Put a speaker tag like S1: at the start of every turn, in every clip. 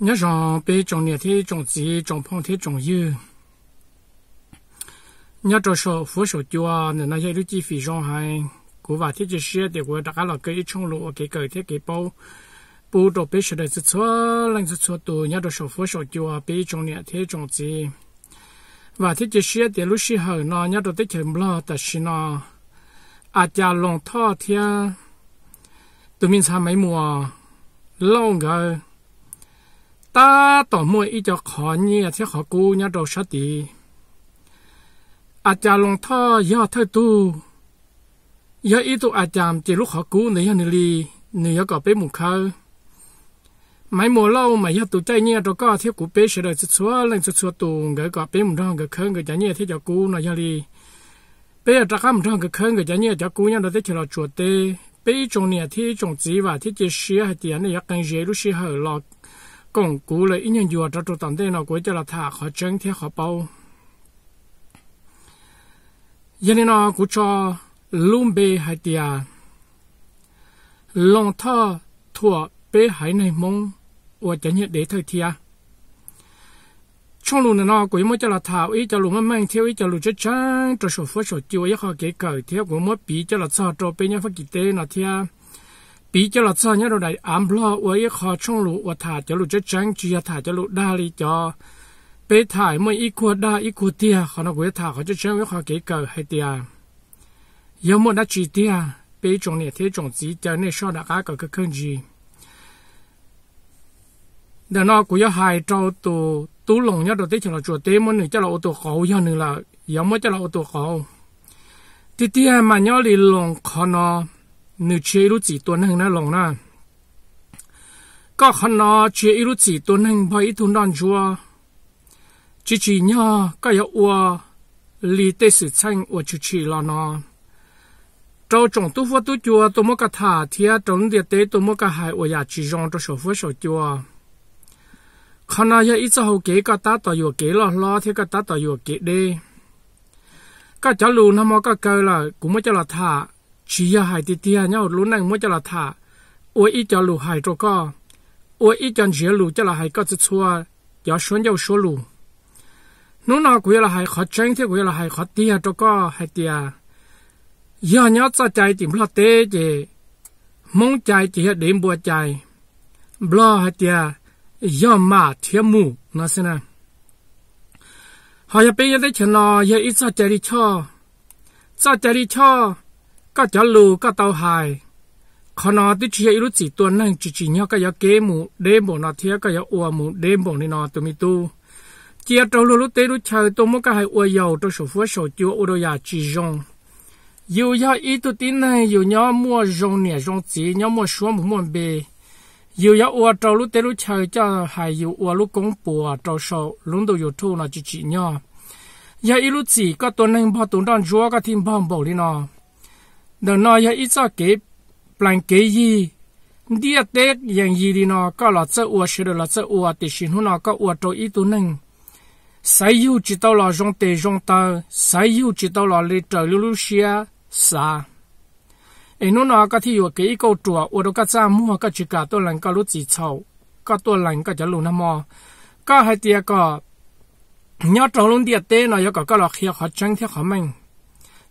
S1: nhớ rằng bị trồng nhà thì trồng gì trồng phong thì trồng yêu nhớ cho số phú số chùa nên nó hiểu chi phí rong hay của và thiết chế xe để của đã là cái trong lỗ cái cái thiết cái bao bù đồ bé sẽ được chúa lên chúa tu nhớ cho số phú số chùa bị trồng nhà thì trồng gì và thiết chế xe để lúc xí hở nó nhớ cho tích hợp lo tại xí nó à cha lòng thọ thiên tụi mình sao mấy mùa lâu rồi ตาต่อมวยอีจอขอเนี่ยเสียขอกูเนี่ยดอกชติอาจารย์ลงท่อยอดเทาตู้ยอดอีตุอาจารย์เจลรุขอกูหนยอนลีเนื้อก็เปหมู่เขาไม่หมดเล่าไม่ยอดตัวใจเนี่ยดอวก็เทียบกูเป๊ะเฉลยๆชัวเล่นชัวตัวเิดก็เป็นหมู่รองกดเคิงก็จะเนี่ยเทียบกูหนยอนลีเป๊ะตะข้ามร้องกดเคิงก็จะเนี่ยจะกูเนี่ยเราได้เฉลาจัวเตเป้จงเนี่ยที่จงจีว่าที่จะเชียรให้เตียนเนี่ยยังเจลูกเชียร์หลอก công cụ là ít nhân dùa cho tận đây nó của cho là thả họ chân thế họ bao giờ nên nó cũng cho luôn bê hai tia lòng thơ thua bê hai này mong và chẳng nhận để thời thia trong lúc này nó cũng mới cho là thảo ý cho lúc mà mang theo ý cho lúc chắc chắn cho số phó số chiều ý họ kể cởi theo của mỗi bí cho là sao cho bên nhau phát kỳ tế nó theo tí cho sao nhớ đâu đại ám lo với khó trong lũ và thả cho lũ chết trắng chia thả cho lũ đa cho bê thải mới ít qua đa ít qua tia khó nó với thả khó chết với khó kỹ cờ hay tia yếu một đã chỉ tia bê trong này thế trong gì cho nên sao đã cá cờ cái cơn gì để nó cũng có trâu tù tú lồng nhớ đầu tới cho là chuột tế mới nữa cho là ô tô là yếu mới cho là ô tô khẩu tí mà nhớ lì lồng khó nó nữ chế chỉ tuần hàng nó lòng na có khăn nó chế chỉ tuần hàng bởi thun đòn chua chỉ chỉ nhờ có yếu ua lý tế sự tranh ua chú chỉ lo trâu trồng tu phua tu chua tu mô cả thả thia địa tế tu mô cả hải ua ya chỉ rong cho sổ phua sổ chua ít cho kế cả ta tỏ yếu kế lo lo thì cả ta tỏ yếu kế đi các cháu lù nó mô cả là cũng mới cho là chỉ ya hai tia tia nhau lú năng mới cho là thả ôi ít cho lù hai cho co ôi ít cho dễ lù cho là hai có chút xua giờ xuống dầu số lù nú nào cũng là hai khó tránh thì cũng là hai khó tia cho co hai tia giờ nhớ cho chạy tìm lo tê gì mong chạy chỉ đến bùa chạy lo hai tia giờ mà thiên mù nó xem nào họ giờ bây giờ đấy chừng nào giờ ít cho chạy đi cho cho chạy đi cho có chó lù có tàu hài khó nó tí chia ít chỉ tuần năng chỉ nhau cái yếu kế đêm bộ nó thiệt cái yếu ua mù đêm bộ này nó tụi mi tu trâu lù lú chơi tôi muốn cái hai ua dầu tôi sổ phúa sổ chúa ua đôi nhà chỉ rong dù ya ít tu này dù nhau mua rong nè rong chỉ nhau mua xuống mua bề dù ya ua trâu lú tế chơi cho hai dù ua lú công bùa trâu sổ lúng đầu dù thu nó nhau ya ít lú chỉ có tuần năng bao tuần đang chúa cái thiên bao bộ đi nó đầu nói ya ít cho kế plan kế gì đi tế yang gì đi nó có lọt sợ uo sẽ được lọt sợ uo thì xin hu nó có uo cho ít tu nâng sai yêu chỉ tao là rong tê rong tơ sai yêu chỉ tao là lê trời lưu lưu xia xa. ấy nó nó có thi uo kế câu chùa uo đâu có cha mua có chỉ cả tôi lần có lúc chỉ sau có tôi lần có chả lù nam mò có hai tia có nhớ trong luôn địa tê nó có có lọt hiệu họ chân theo họ mình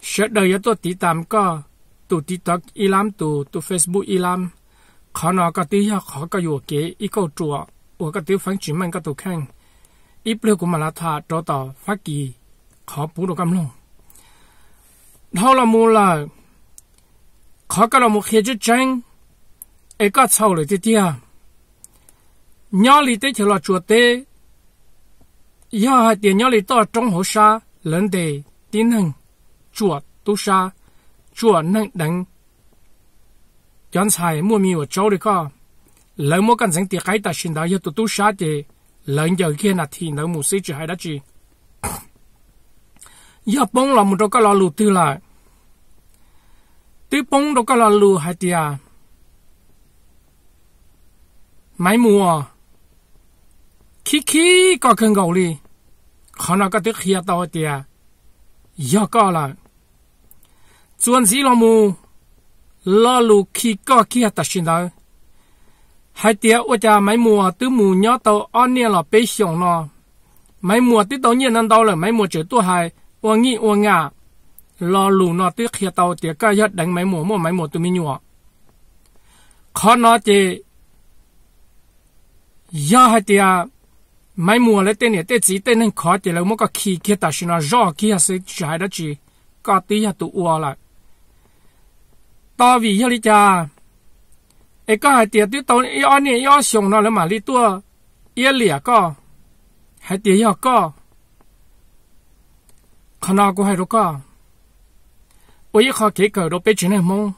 S1: sẽ đời yếu tôi tí tạm có tu tiktok ilam tu tu facebook ilam khó nó có tí ya khó có dù câu chùa của các tiêu phán chuyển mạnh các tổ khang ít của mà là thà cho khó bù đồ cam lòng đó là mù là khó cái một khi chứ tranh có sau lại tiếp theo nhỏ lì tế chỉ là chùa tế giờ hai tiền nhỏ lì to trong hồ sa lớn đề tiến hành chùa tu sa chua nâng đánh chẳng xài mua mi của cháu đi co lỡ mua cần dành tiền cái ta xin đó giờ tụt tu sát thì lỡ giờ kia là thì lỡ mua xí chỉ hay đó chứ giờ bông là một cái lò lù tư lại tư bông đó cái lò lù hay thì à máy mua khi khi có cần gầu đi họ nó có tiếc hiệp tao thì à giờ có là chuẩn gì lo mu lo lù khi có khi hạt sinh đó hai tiệt ô cha mấy mùa tứ mùa nhỏ tàu on nè là bê xiong nó mấy mùa tứ tàu nhiên ăn đau là mấy mùa chữ tu hai ô nghĩ ô ngả lo lù nó tứ khi tàu tiệt cái hết đánh mấy mùa mua mấy mùa tứ mi nhọ khó nó chê do hai tiệt mấy mùa lấy tên này tên chỉ tên nên khó chê là mua cái khi kia ta xin nó rõ kia sẽ trái đó chứ có tí hạt tụ ô lại to vì hiếu lý cha có hai tiền tiêu tốn yêu nè yêu sùng nó là mà lý tua yêu có hai tiền yêu có khó nào cũng hay rồi có ôi khó kể cỡ đâu biết chuyện này mong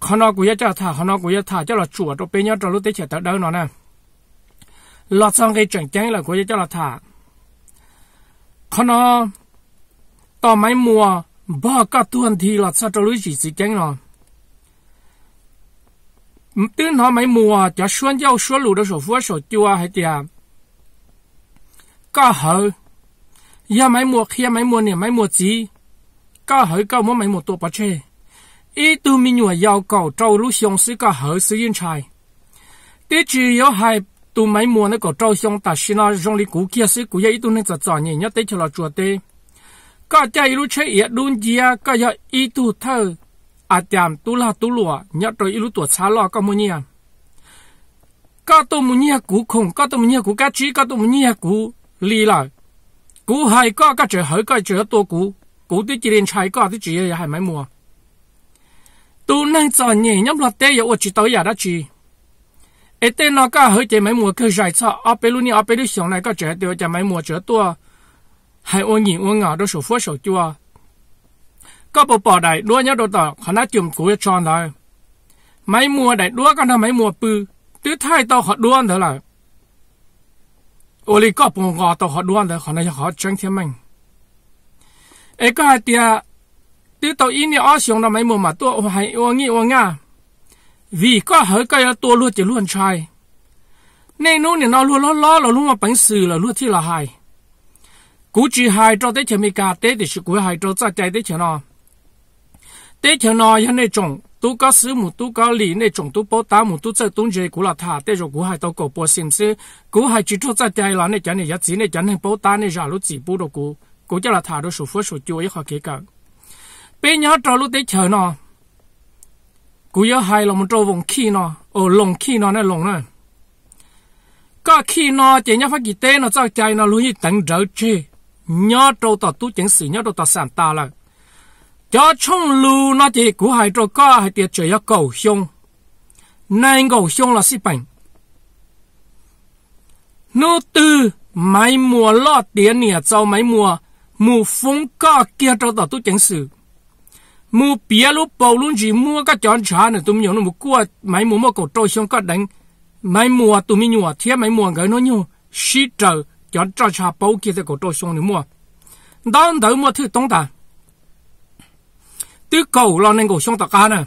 S1: khó nào cũng cho thả khó nào cũng thả cho là chùa đâu biết nhau cho lúc tới chợ tới đâu nó nè lọt sang cái chẳng chẳng là cũng cho là thả khó nào to máy mùa ba cả tuần thì là sao cho lối chỉ chỉ chén rồi tiếng họ mấy mùa cho xuân giao xuân lũ đó sổ phúa sổ chua hay tiệt cả hở giờ mấy mùa kia mấy mùa nè mấy mùa gì cả hở cả mỗi mấy mùa tổ bát chê ý tu mi nhùa giao cầu trâu lũ xong sĩ cả hở sĩ yên trai tế chỉ yếu hai tu mấy mùa nè cầu trâu xong ta xin nó rong lý cũ kia sĩ cũ giờ ý tu nên chặt chọn nhỉ nhất tế cho là chùa tế ก็ใจรู้ใช่เอียดุนเจียก็ยออีตูเธออาจามตุลาตุลัวยอดตัวอีรู้ตัวชาลอก็มุเนียก็ตัวมุเนียกูคงก็ตัวมุเนียกูกาจีก็ตัวมุเนียกูลีละกูหายก็ก็เจอหายก็เจอตัวกู กูที่จีเรียนชายก็ที่จีเรียหายไม่มัวตูนั่งจอนเนี่ยย่อมหลับเตยอย่าอดจิตเอาอย่าได้จีเอเตนอก็เฮ้ยใจไม่มัวคือใจชอบเอาไปรู้นี่เอาไปรู้สองไหนก็เจอเดียวจะไม่มัวเจอตัว hai ô nhìn ô ngỏ đó sổ phố sổ chua có bộ bỏ đại đua nhớ đồ tỏ khả đã chùm cúi tròn rồi mấy mùa đại đua con là mấy mùa bư tứ thay tao họ đua nữa là ô lì có bộ ngỏ tao họ đua nữa khả nói họ tranh thêm mình ấy có hai tia tứ tao ý nhớ xuống là mấy mùa mà tôi hai ô nghĩ ô ngà vì có hỡi cái tôi luôn chỉ luôn trai nên nó nó luôn lo lo là luôn mà bánh sừ là luôn thi là hài cú chỉ hai cho tới mi cả tế thì sự cú hai cho ra chạy tới chừng nó tế chừng nó hiện trồng tu có sứ mu tu có lý này trồng tu bó tá mu tu chơi tung chơi cú là thả tế rồi hai tao cổ bó sim sư cú hai chỉ cho ra là này chả này giá chỉ này chả này bó tá này ra lúc chỉ bù đồ là thả đồ số phước số chuối họ kể cả bên nhau cho lúc tế chừng nó cú hai lòng trâu vùng khi nó ở lồng khi nó này lồng này có khi nó chỉ nhau phát kỳ nó cho nó luôn như tận trở chơi nhớ trâu tỏ tu chính sĩ nhớ trâu tỏ sản ta là cho chung lưu nó chỉ cú hai trâu có hai tiệt chơi cầu xung nay cầu xung là sĩ bệnh nô tư mấy mùa lo tiền nè cho mấy mùa mù phong có kia trâu tỏ tu chính sự mù bia lúc bầu luôn chỉ mua cái chọn trả nữa tụi mình nó mù cua mấy mùa mua cổ trâu xung có đánh mấy mùa tụi mình nhua thiết mấy mùa cái nó nhua shit trâu cho cho cha bao kia thế cổ trôi xuống nữa mua đón đầu mua thứ tông ta tư cầu lo nên cổ xuống tạc cá nè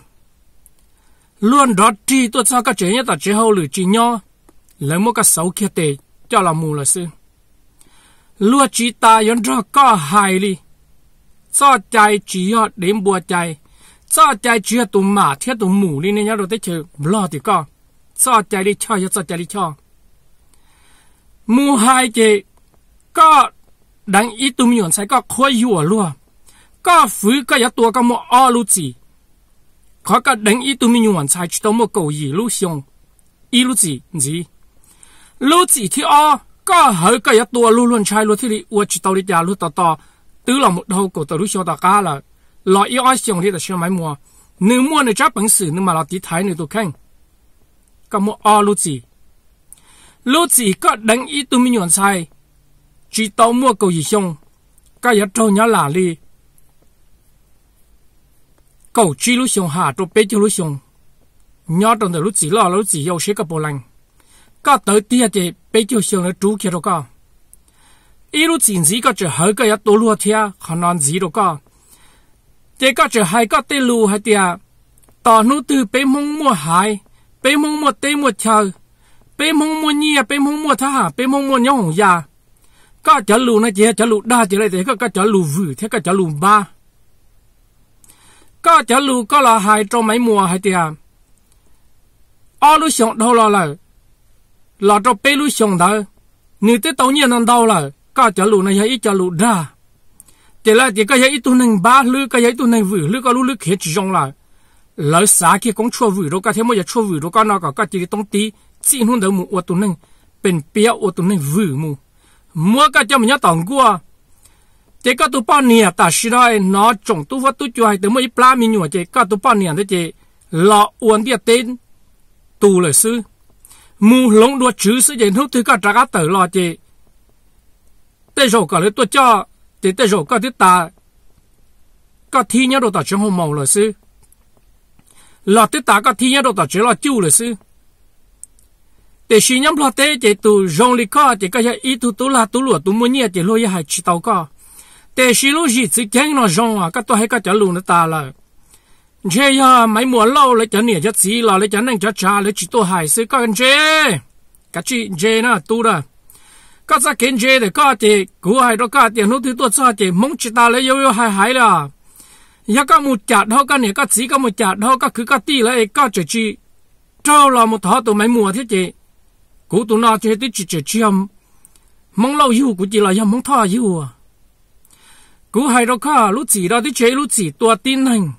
S1: luôn đó chi tôi sao các chế nhất ta chế hậu lử chi nhau lấy mua các sáu kia tệ cho là mù là sư luôn chỉ ta yon cho có hài đi cho chạy chỉ họ đến bùa chạy cho chạy chỉ họ tụi mà thiết mù đi nên nhau rồi tới chơi lo thì có cho chạy đi cho cho chạy đi cho มูไฮเจก็ดังอีตุมหยวนใส่ก็คอยยัวลัวก็ฟื้นก็ยดตัวก็มัวอ้อลุจีเขาก็ดังอีตุมหยวนใส่ชุดมัวเกาหลีลุชงอีลุจีจีลุจีที่อ้อก็เฮก็ยดตัวลูลุวนชายลุที่ลีอวดชุดตอริยาลุต่อต่อตื้อหลอมดาวกตัวลุชอตากาละลอยอีอ้อชงที่ตตดเชื่อไม้มัวหนึ่งมัวในจับปังสือหนึ่งมาลอตีไทยหนึ่งตัวแข่งก็มัวอ้อลุจี lúc chỉ có đánh ít tụi mình nhuận sai chỉ tao mua cầu gì xong cái giá trâu nhá là đi, cầu chỉ lúc xong hà trâu bé chỉ lúc xong nhá trong đời lúc chỉ lo lúc chỉ yêu sẽ cái bộ lành cái tới tia thì bé chỉ xong là chú kia rồi cả ý lúc chỉ gì cái chỉ hơi cái giá đổ lúa thia khả năng gì rồi cả thế cái chỉ hai cái tê lúa hai tiệt, tao nuôi từ bé mông mua hai bé mông mua tê mua chơi bê mông mua nhia bê mông mua thà bê mông mua nhau hồng già có chả lù này chị chả lù đa chị này thế có có chả lù vừ thế có chả ba có chả lù có là hai trong mấy mùa hai tia ở lũ sống đâu là là cho bê lũ sống đó nếu tới tàu nhiên ăn đâu là có chả lù này hay chả lù đa chỉ là chỉ có hay tu nâng ba lư có hay tu nâng vừ lư có lũ lư khía chỉ trong là lỡ xả kia cũng chua vừ đâu có thế giờ chua vừ đâu có nó có cái chỉ tông tí chỉ hôn đầu mù ô tụ nâng bên bia ô tụ nâng vử mù mua cái cho mình nhớ tổng cua chế cái tu bao nè ta xí đó nó trồng tu vật tu chua hay tới mấy pla mi nhua chế các tụ bao nè thế chế lọ uốn địa tên tu lời sư mù lông đuôi chữ sư chế hút thứ cái trả các tử lọ chế tê rổ cả lấy tu cho chế tê rổ cả thứ ta các thi nhớ đồ ta chẳng hồn màu lời sư lọ thứ ta các thi nhớ đồ ta chỉ lọ chu lời sư để xin nhắm lo tê chỉ tụ rong lì co chỉ cái ít tụ tụ là tụ lụa tụ mua nhẹ chỉ lôi hai chỉ tàu co để xin lô gì chỉ chén nó rong à cái tôi hay cái chả lùn nó ta là chế ya mấy mùa lâu lấy chả nhẹ chả xí là lấy chả nâng chả cha lấy chỉ tôi hai xí anh chế cái chị chế na tụ đó cái sao kiến chế để cái chỉ cú hai đó cái tiền nó thứ tôi sao chỉ mong chỉ ta lấy yêu yêu hai hai là ya cái một chả đó cái nhẹ cái xí cái một chả đó cái cứ cái ti lấy cái chỉ chỉ trâu là một thọ tụ mấy mùa thế chị cú tụ na chơi tới chỉ chơi chiêm mong lâu yêu cú chỉ là yam mong tha yêu à cú hay đâu cả lúc gì ra tới chơi lúc gì tua tin hành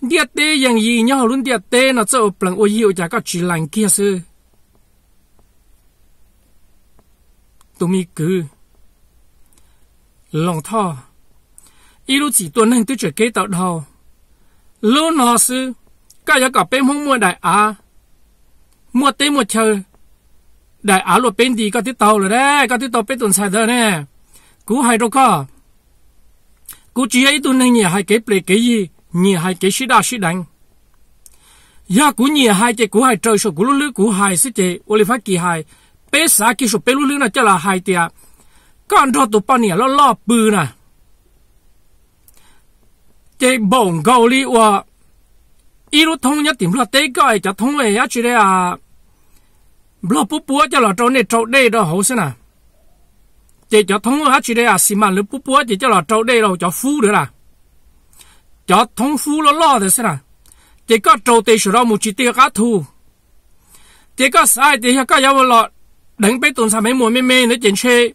S1: địa tế yang gì nhau luôn địa tế nó sẽ cho bằng ôi yêu chả có chỉ lành kia sư tụ mi cứ lòng tha ít lúc gì tua hành tới chơi kế tạo đầu luôn nó sư cái giờ cả bên mong mua đại à mua tế mua chơi đại áo luật bên đi có tiếp tàu rồi đấy có bên tuần sai đó nè cú hai cú chỉ ấy tuần này nhỉ hai cái plei cái gì nhỉ hai cái sĩ đa sĩ cú nhỉ hai cái cú hai trời số cú lulu cú hai sẽ chế oli phát kỳ số bé lulu là cho là hai tia con đó tụ bao nhiêu à, lo nè chế bổng gầu li thông nhất tìm là tế gọi thông về á chỉ đấy à lo bố bố cho là trâu này trâu đây đó hậu xin à chỉ cho thông hết chỉ đây à xí mà lỡ bố bố chỉ cho là trâu đây đâu cho phú được là cho thông phú lo lo được xin à chỉ có trâu tây sửa một chút tiêu cá thu chỉ có sai thì có giáo lo đánh bế tuần sao mấy mùa mê mê nữa chuyện xe.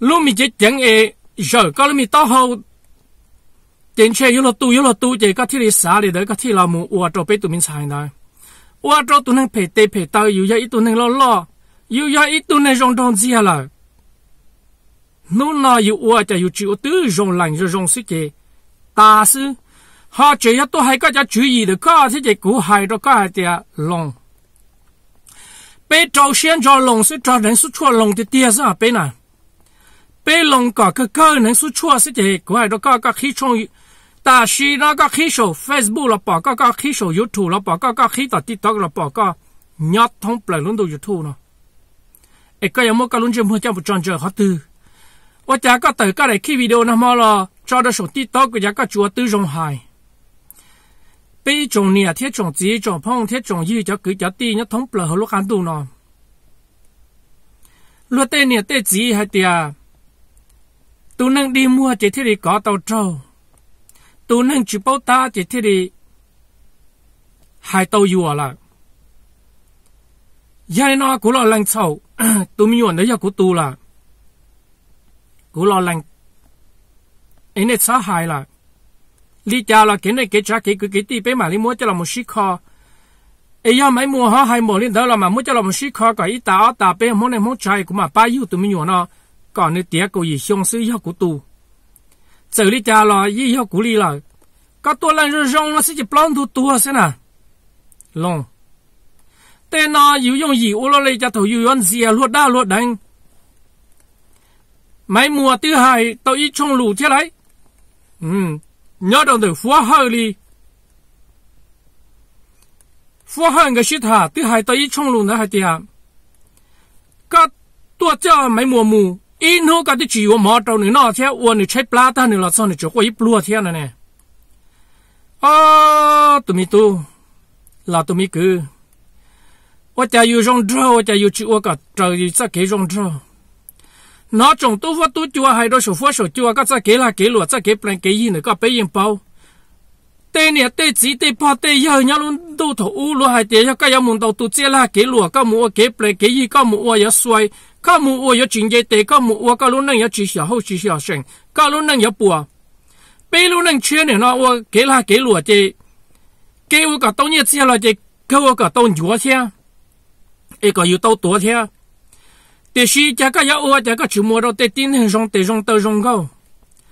S1: lúc mình chỉ chẳng ê rồi có lúc mình to hậu chuyện xe yếu lo tu yếu lo tu chỉ có thi đi xả thì đấy có thi là mù uo trâu bế tụi mình sai đấy 我做都能陪对陪到，又要一都能老老，又要一都能让东西了。nó nó yêu ua cho yêu chịu tư rong lành rồi rong sức kì ta sư họ chỉ cho tôi hay có cho chú ý được có thế chỉ cũ hay rồi có hay tiệt lòng bé trâu xuyên cho lòng sức cho đến sức chua lòng thì tiệt ra bé nè bé lòng có cái cơ đến sức chua sức chỉ cũ hay rồi có có khí trong ta shi nó có khí số Facebook là bỏ có có khí số YouTube là bỏ có có khí tờ TikTok là bỏ có nhát thông plei luôn đồ YouTube nó ấy cái em mua cái luôn chơi mua chơi một tròn chơi họ tư và chả có tới cái này khi video nó mà là cho được số TikTok của chả có chúa tư rong hài bây trồng nè thiết trồng gì trồng phong thiết trồng gì cho cứ cho ti nhát thông plei họ lúc ăn tu nó luôn tên nè tên gì hay tiệt tu nâng đi mua chỉ thiết đi có tàu trâu ตัวนั่งจุบตาจะที่ดีหายตัวอยู่ละยายน้อกูรอลังเช่าตัวมีวันเดียวกูตัวละกูรอลังไอ้เนี่ยสาหายละลีจ้าละเกินได้เกิดจากเกิดกูเกิดตีไปมาลิมัวจะเราไม่ชิคอไอ้ยาไม่มัวหาหายหมดเลยเดี๋ยวเรามามัวจะเราไม่ชิคอก็อีตาตาไปมันเนี่ยมันใจกูมาป้าอยู่ตัวมีวันเนาะก่อนเนี่ยเตี้ยกูยิ่งเชื่อซื้อยากูตัว xử lý cha lo y yêu cú lo có tua lên rồi rong nó sẽ chỉ plon thu tua nè long tên nó dùng gì ô lo lấy cho thầu yêu gì luốt đa luốt đánh mấy mùa thứ hai tao ít trong lù thế đấy ừ nhớ đồng tử phua đi phua hơi cái shit hà thứ hai tao ít trong lù nữa hai tiệm có tua mấy mùa mù in ho ka ti chi wo mo to ni no che wo ni che pla ta ni la so ni cho ko i plu thia na ne a tu mi tu là tu mi cứ wo cha yu jong dro wo cha yu chi wo ka tra yu sa ke jong dro nó trong tu phát tu chua hay đó số phát số chua các sa kế la kế luật sa kế plan kế gì nữa các bé yên bao tê nè tê chỉ tê pa tê yêu nhau luôn đâu thổ u luôn hay tê yêu cái yêu mùng đầu tu chia là kế luật các mua kế plan kế gì các mua yêu xoay có mù ô yếu chính chế tế có mù ô có lúc năng yếu chỉ xỉa hậu chỉ xỉa sinh có lúc năng yếu bùa bây lúc năng chuyên này nó ô kế la kế lùa chế kế ô cả tông nhiệt xe là chế cơ ô cả tông chúa xe ấy có yếu tàu tố xe tế sĩ chả có yếu ô chả có chú mua đâu tế tin hình rong tế rong tơ rong câu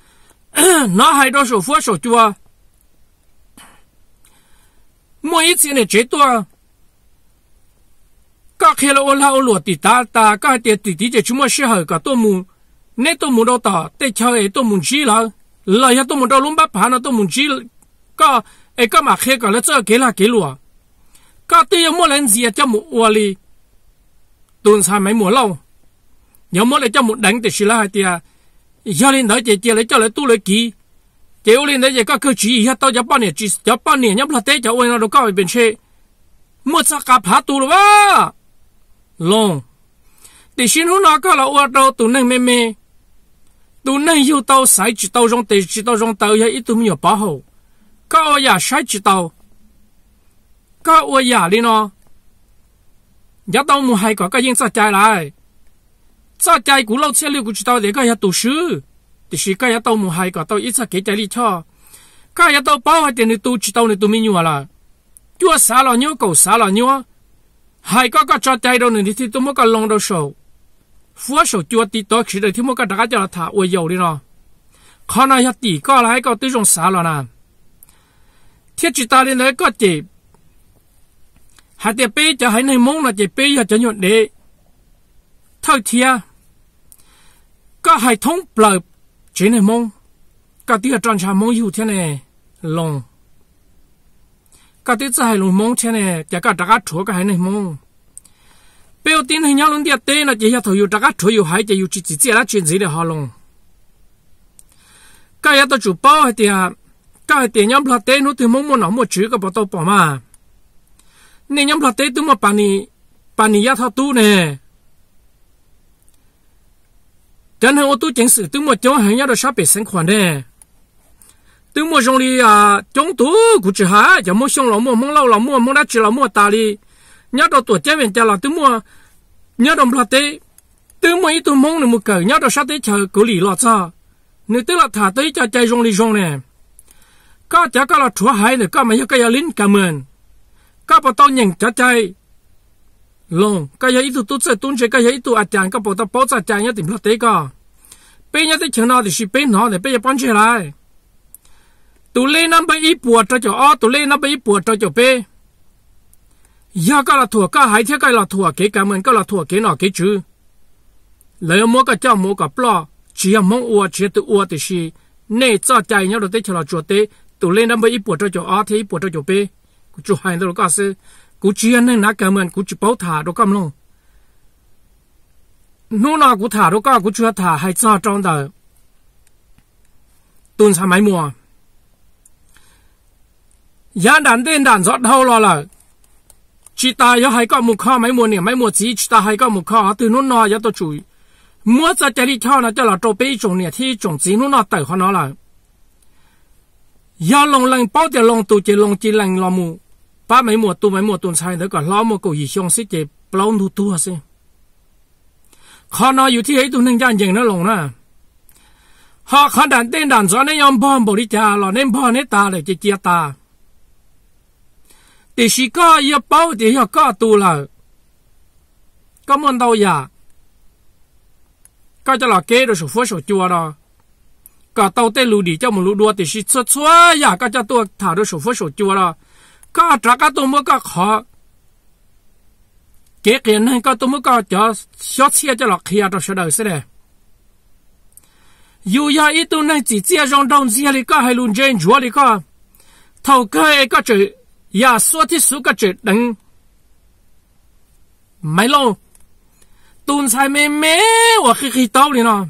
S1: nó hay đó sổ phua sổ chua mỗi ít xe này chế tua các khelo là ôn lao ta ta các tiệt tì tì chỉ chúng mà sẽ hỏi cả tôi muốn nếu tôi muốn đâu ta để cho ấy tôi muốn gì là là ya tôi muốn đâu luôn bắt phá nó tôi muốn gì có ấy có mà khi cả là cho cái là cái lụa có tôi muốn làm gì cho một ua li tuần sai mấy mùa lâu nhớ muốn lại cho một đánh thì xí là hai tia giờ lên đó chị chị lấy cho lấy tu lấy kỹ chị ô lên đó chị có cơ chỉ hết tao cho bao nhiêu chỉ cho bao nhiêu nhắm là tế cho ôi nó đâu có bên trên mua sao cả phá tu rồi long thì xin hú nó có là ô đâu tụ nâng mê mê tụ nâng yêu tàu sai chỉ tàu rong tê chỉ tàu rong tàu ya ít tụ nhiều bảo hộ có ô ya sai chỉ tàu có ô ya đi nó giá tàu mua hay có cái yên sao chạy lại sao chạy cũ lâu xe liệu của chỉ tàu để cái ya tụ sư thì chỉ cái ya tàu mua hay có tàu ít sao kế chạy đi cho cái ya tàu bảo hộ thì tụ chỉ tàu này tụ mình nhiều là chúa xả lo nhiều cầu xả lo nhiều hai có có cho chạy đâu nữa thì tôi mới có lòng đâu sầu phúa sầu chua tí tối khi đời thì mới có đã cho là thả uy dầu đi rồi khó nói hết tí có lại có tới dùng xả rồi nè thiết chỉ ta lên đấy có chỉ hai tiền bê cho hai nơi mông là chỉ bê cho cho nhuận đệ thật thia có hai thống bờ chỉ nơi mông có tí ở trong trà mông dù thế này lòng cả tiết ra hai lùng mong chen này chả cả đặc cá chúa cả hai này mong bây giờ tin hình nhau luôn tiệt tê là chỉ là thầu yêu đặc cá chúa yêu hai chỉ yêu chỉ chỉ chỉ là chuyện gì để họ lòng cái yếu tố chủ bao hay à, cái tiệt nhóm là tê nó thì mong muốn nào mà chữ cái bảo tao bỏ mà nên nhóm là tê từ một bàn đi, bàn đi yếu thao tu nè chẳng hạn tôi chính sự tôi mà chỗ hàng nhau đó sắp bị sinh khoản nè tôi mua xong đi à trong tủ cũng chỉ hả giờ mua xong là mua mong lâu là mua mong đã chỉ là mua ta đi nhớ đồ tuổi chết mình cho là tôi mua nhớ đồng là tê tôi mua ít tôi mong được một cờ nhớ đồ sát tê chờ cử lì lọt sao nếu tức là thả tới cho chạy rong đi rong nè có chả có là chúa hay được có mà nhớ cái giờ lính cảm ơn có bảo tao nhận cho chạy long cái giờ ít tôi tôi sẽ tuân chế cái giờ ít tôi ăn có bảo tao bảo ra chạy nhớ tìm là tê cả bây giờ tới chừng nào thì ship bên nó để bây giờ bán trở lại tụ lê năm bay ít bùa cho chỗ o tụ lê năm bay ít bùa cho chỗ b giờ cái là thua cái hải thế cái là thua cái cảm ơn cái là thua cái nọ cái chứ lấy mua cái cho mua cái plo chỉ là ua chỉ tụ ua thì xí nè cho chạy nhau được tới cho là chuột tế tụ lê năm bay ít bùa cho chỗ o thế ít bùa cho chỗ b cú chụp hành đâu có sự cú chỉ anh nên nãy cảm ơn thả đâu cầm luôn nô nào cú thả đâu có cú thả hay cho trong đời tuần sao mấy mùa ยาดันเต้นดันจอดเท่าล่ะล่ะชิตาอยากให้ ก็มุขข้อไม่หมดเนี่ยไม่หมดสิีชิตาให้ก็มุขข้อตื่นนู่นนอยาตัวจุยมัวจะเจริญเท่านะจ้าเรอโตไปจงเนี่ยที่จงสีนู่นนอเติร์ขานาะล่ะยาลงแรงเป้าจะลงตูจะลงจีแรงลอมูป้าไม่หมดตัวไม่หมดตัวชายเด็กก็ล้อมกูยช่งสิเจ็บเปล่าดูตัวสิขอนออยู่ที่ไอ้ตัวนึ่งจานยิงนั่นลงนะฮะขนดันเต้นดันสอนในยอมพ่อบริจาคลอเน้นพ่อเนตาเลยจะเจียตา thì chỉ có yêu bao thì họ có tu là có môn đâu ya có cho là kế rồi số phước số chua đó có tàu tê lù đi cho một lù đua thì chỉ xuất xuất ya có cho tôi thả được số phước số chua đó có trả cả tôi mới có khó kế kiện nên có tôi mới có cho xót xe cho là kia đó sẽ đời sẽ đây dù ya ít tu nên chỉ chia trong đông chia đi có hay luôn trên chúa đi có thầu cái ấy có chữ ยาสวดที่สุกจุดดังไม่ลงตูนใช้ไม่แมว่าคือคีต้าเลยเนาะ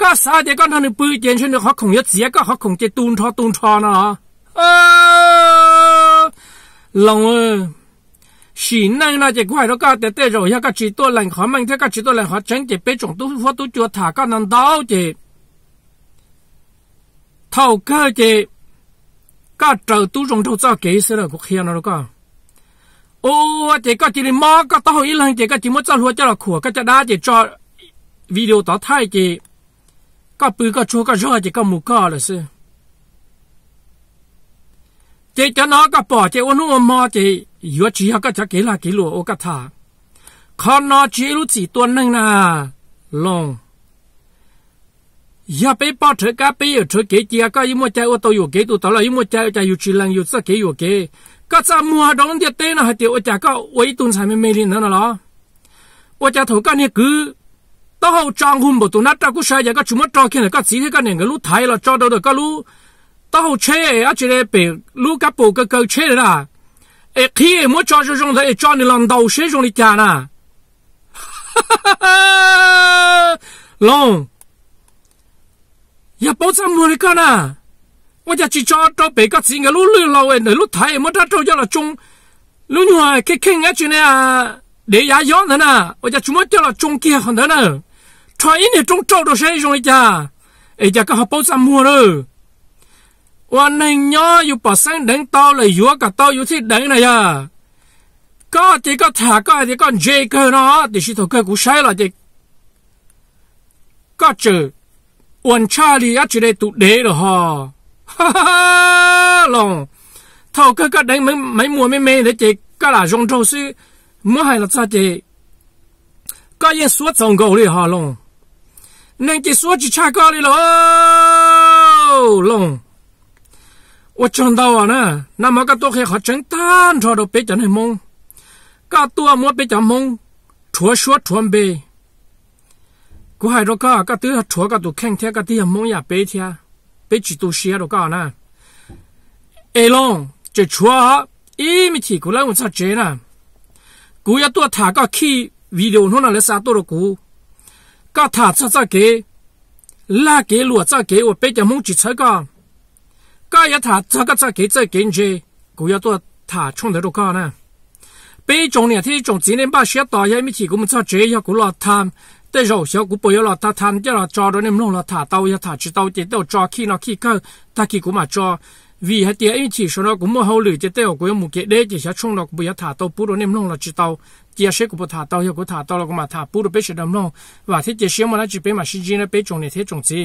S1: ก็สาเดียก็ทำในปืนเจนช่วยเขาคงยัดเสียก็เขาคงจะตูนทอตูนทอเนาะเออลงเออสีนั่งน่าจะควายแล้วก็แต่เต่เาอยากก็จีตัวแหล่งขอมันถ้าก็จีตัวแหล่งขอฉันจะไปจงตู้ฟัวตู้จัวถาก็นั่นดาวเจเท่าเก็เจ có trâu tu rong trầu cho kỹ sẽ là cuộc hiền nó có ô chỉ có chỉ mà có tao hỏi lần chỉ có chỉ muốn cho lúa cho là khổ có cho đá chỉ cho video tao thay chỉ có bự có chua có rơ chỉ có mù có là sư chỉ cho nó có bỏ chỉ ôn nó mà chỉ yếu chỉ có cho kỹ là kỹ lúa ô có thà con nó chỉ lúc chỉ tuần nâng nà long ya pe po thơ ka pe yo thơ ke ti ka yimo cha o to yo ke tu to la yimo cha cha yu chi lang yu sa ke yo ke ka cha mua dong de te na ha ti o cha ka o i tun sa me me lin na la o cha tho ka ne cứ to ho chang hum bo tu na ta ku sa ya ka chu ma to ke ka chi he ka ne ga lu thai la cho do de ka lu to ho che a che le pe lu ka po ka ka che e e la e khi mo cho jo jong da e cho ni lang dau she jong ni cha na long 日本真冇你噶啦，我日住咗到比較自嘅路路路嘅，你路睇冇得做咗啦中，路路係佢傾嘅住你啊，你也有人啊，我日做乜掉啦中嘅可能啊，傳一年中做到誰用一家，哎呀個日本真冇咯，我寧願要把生等到嚟，如果個到要先等嚟啊。có thì có thả có thì có dê cơ nó thì chỉ thầu cơ cũng sai là thì có trừ uẩn cha li á chỉ đây tụ đế rồi hò ha ha ha lòng thầu cơ cơ đấy mấy mấy mùa mấy mê đấy chị cơ là rong trâu sư mua hay là sao chị cơ yên suốt dòng gầu đi hò lòng nên chị suốt chị cha cơ đi lô lòng 我讲到啊呢，那么个多黑和真单朝都别讲那梦，个多么别讲梦，传说传呗。กูหายรก็ก็ตื้อชัวก็ตัวแข่งเทียก็ตื้อมองอย่าเปเทียเปจิตัวเชียรก็นะเอลองจะชัวอีมิทีกูเล่าสัจเจนะกูอยากตัวถ่าก็ขี้วิดีโอนั่นแหละสาตัวกูก็ถ่าซะซะเกลาเกลัวซะเกอเปจะมองจิตซะก็ก็อยากถ่าซะก็ซะเกซะเกนเจกูอยากตัวถ่าช่องเดียวก็นะเปจงเนี่ยที่จงจีนบ้าเชียต่อยมิทีกูมันซะเจยกูรอทำแต่เราเชียวกูปอยเราถ้าทันจะเราจอเราเนี่ยมึงเราถ้าเตาอย่าถ้าจีเตาเจเตาจอขี้เราขี้ก็ถ้าขี้กูมาจอวีให้เตี้ยอินชีชนเรากูมั่วเขาหรือเจเตากูยังมุกเกเดจิเชียช่วงเรากูปอยถ้าเตาปุ๊เราเนี่ยมึงเราจีเตาเจียเชกูปถ้าเตาเชียกูถ้าเตาเรากูมาถ้าปุ๊เราไปเชียดำน้องว่าที่เจียเชียมาแล้วจีไปมาชิจีนะไปจงเนี่ยเทจงจี